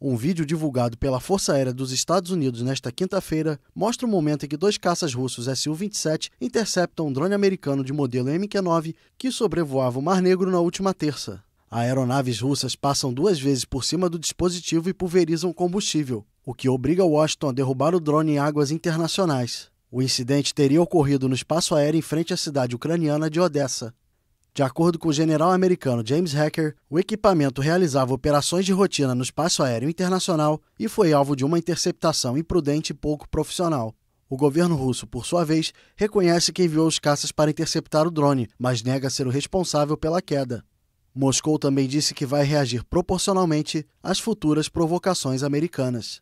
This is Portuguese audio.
Um vídeo divulgado pela Força Aérea dos Estados Unidos nesta quinta-feira mostra o momento em que dois caças russos Su-27 interceptam um drone americano de modelo MQ-9 que sobrevoava o Mar Negro na última terça. Aeronaves russas passam duas vezes por cima do dispositivo e pulverizam combustível, o que obriga Washington a derrubar o drone em águas internacionais. O incidente teria ocorrido no espaço aéreo em frente à cidade ucraniana de Odessa. De acordo com o general americano James Hacker, o equipamento realizava operações de rotina no espaço aéreo internacional e foi alvo de uma interceptação imprudente e pouco profissional. O governo russo, por sua vez, reconhece que enviou os caças para interceptar o drone, mas nega ser o responsável pela queda. Moscou também disse que vai reagir proporcionalmente às futuras provocações americanas.